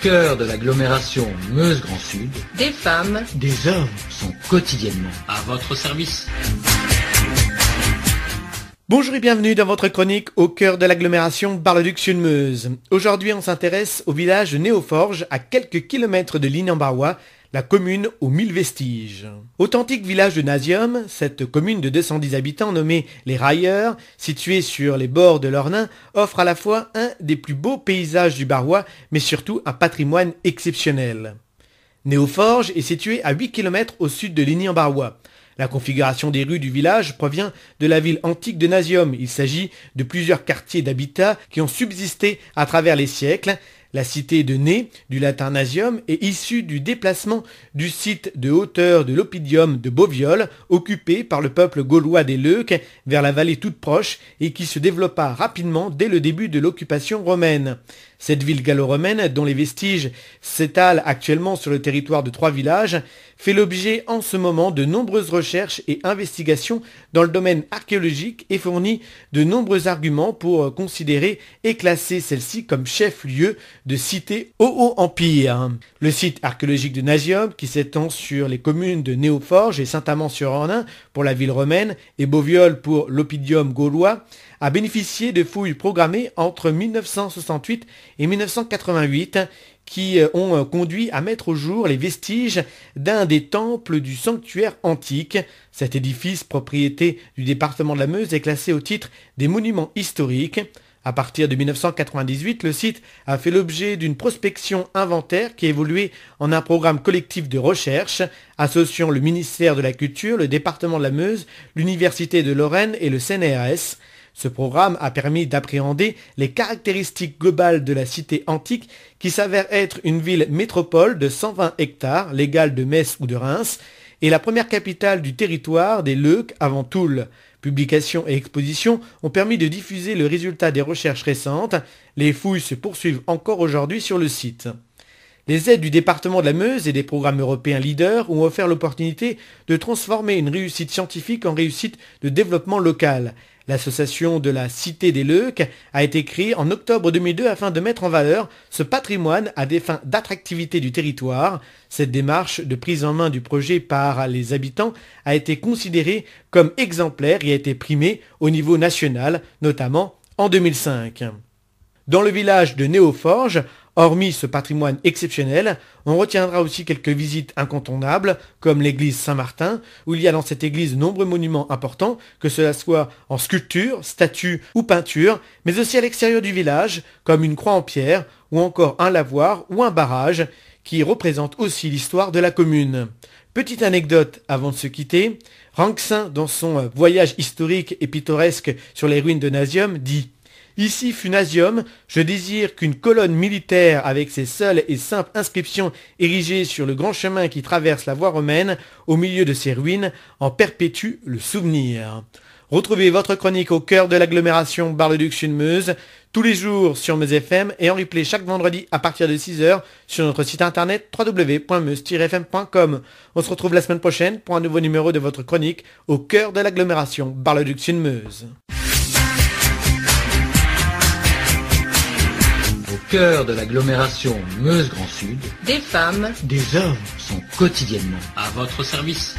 cœur de l'agglomération Meuse-Grand Sud, des femmes, des hommes sont quotidiennement à votre service. Bonjour et bienvenue dans votre chronique au cœur de l'agglomération Bar-le-Duc-Sud-Meuse. Aujourd'hui, on s'intéresse au village Néoforge, à quelques kilomètres de ligne la commune aux mille vestiges. Authentique village de Nasium, cette commune de 210 habitants nommée les Railleurs, située sur les bords de l'Ornain, offre à la fois un des plus beaux paysages du Barrois, mais surtout un patrimoine exceptionnel. Néoforge est située à 8 km au sud de Ligny-en-Barrois. La configuration des rues du village provient de la ville antique de Nasium. Il s'agit de plusieurs quartiers d'habitat qui ont subsisté à travers les siècles la cité de Né, du Latarnasium, est issue du déplacement du site de hauteur de l'Opidium de Boviol, occupé par le peuple gaulois des Leuques, vers la vallée toute proche, et qui se développa rapidement dès le début de l'occupation romaine. Cette ville gallo-romaine, dont les vestiges s'étalent actuellement sur le territoire de trois villages, fait l'objet en ce moment de nombreuses recherches et investigations dans le domaine archéologique et fournit de nombreux arguments pour considérer et classer celle-ci comme chef-lieu de cité Haut Empire. Hein. Le site archéologique de Nasium, qui s'étend sur les communes de Néoforge et Saint-Amand-sur-Ornain pour la ville romaine et Beauviol pour l'Opidium gaulois, a bénéficié de fouilles programmées entre 1968 et 1988 qui euh, ont euh, conduit à mettre au jour les vestiges d'un des temples du sanctuaire antique. Cet édifice, propriété du département de la Meuse, est classé au titre des monuments historiques. À partir de 1998, le site a fait l'objet d'une prospection inventaire qui a évolué en un programme collectif de recherche associant le ministère de la Culture, le département de la Meuse, l'Université de Lorraine et le CNRS. Ce programme a permis d'appréhender les caractéristiques globales de la cité antique qui s'avère être une ville métropole de 120 hectares, l'égale de Metz ou de Reims, et la première capitale du territoire des Leucs avant Toul. Publications et expositions ont permis de diffuser le résultat des recherches récentes. Les fouilles se poursuivent encore aujourd'hui sur le site. Les aides du département de la Meuse et des programmes européens leaders ont offert l'opportunité de transformer une réussite scientifique en réussite de développement local. L'association de la Cité des Leucs a été créée en octobre 2002 afin de mettre en valeur ce patrimoine à des fins d'attractivité du territoire. Cette démarche de prise en main du projet par les habitants a été considérée comme exemplaire et a été primée au niveau national, notamment en 2005. Dans le village de Néoforge, Hormis ce patrimoine exceptionnel, on retiendra aussi quelques visites incontournables, comme l'église Saint-Martin, où il y a dans cette église nombreux monuments importants, que cela soit en sculpture, statue ou peinture, mais aussi à l'extérieur du village, comme une croix en pierre, ou encore un lavoir ou un barrage, qui représente aussi l'histoire de la commune. Petite anecdote avant de se quitter, Ranxin, dans son voyage historique et pittoresque sur les ruines de Nazium, dit Ici Funasium, je désire qu'une colonne militaire avec ses seules et simples inscriptions érigées sur le grand chemin qui traverse la voie romaine, au milieu de ses ruines, en perpétue le souvenir. Retrouvez votre chronique au cœur de l'agglomération bar le duc sune meuse tous les jours sur Meuse FM et en replay chaque vendredi à partir de 6h sur notre site internet www.meuse-fm.com. On se retrouve la semaine prochaine pour un nouveau numéro de votre chronique au cœur de l'agglomération bar le duc sune meuse cœur de l'agglomération Meuse Grand Sud, des femmes, des hommes sont quotidiennement à votre service.